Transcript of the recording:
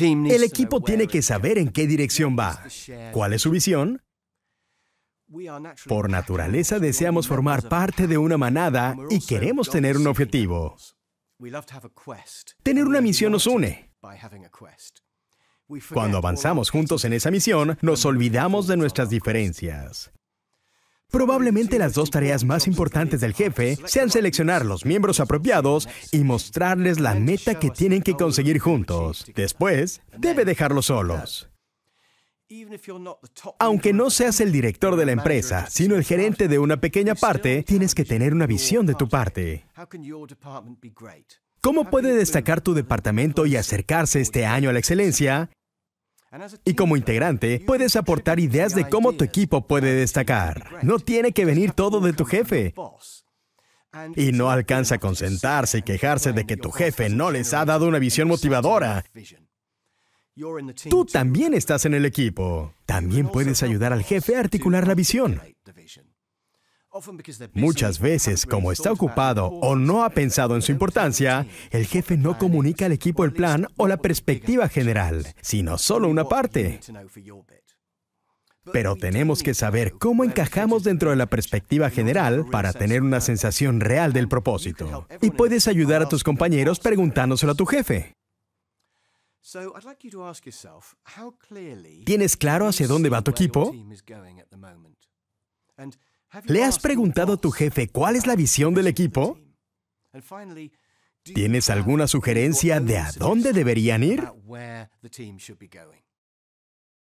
El equipo tiene que saber en qué dirección va. ¿Cuál es su visión? Por naturaleza deseamos formar parte de una manada y queremos tener un objetivo. Tener una misión nos une. Cuando avanzamos juntos en esa misión, nos olvidamos de nuestras diferencias. Probablemente las dos tareas más importantes del jefe sean seleccionar los miembros apropiados y mostrarles la meta que tienen que conseguir juntos. Después, debe dejarlos solos. Aunque no seas el director de la empresa, sino el gerente de una pequeña parte, tienes que tener una visión de tu parte. ¿Cómo puede destacar tu departamento y acercarse este año a la excelencia y como integrante, puedes aportar ideas de cómo tu equipo puede destacar. No tiene que venir todo de tu jefe. Y no alcanza a sentarse y quejarse de que tu jefe no les ha dado una visión motivadora. Tú también estás en el equipo. También puedes ayudar al jefe a articular la visión. Muchas veces, como está ocupado o no ha pensado en su importancia, el jefe no comunica al equipo el plan o la perspectiva general, sino solo una parte. Pero tenemos que saber cómo encajamos dentro de la perspectiva general para tener una sensación real del propósito. Y puedes ayudar a tus compañeros preguntándoselo a tu jefe. ¿Tienes claro hacia dónde va tu equipo? ¿Le has preguntado a tu jefe cuál es la visión del equipo? ¿Tienes alguna sugerencia de a dónde deberían ir?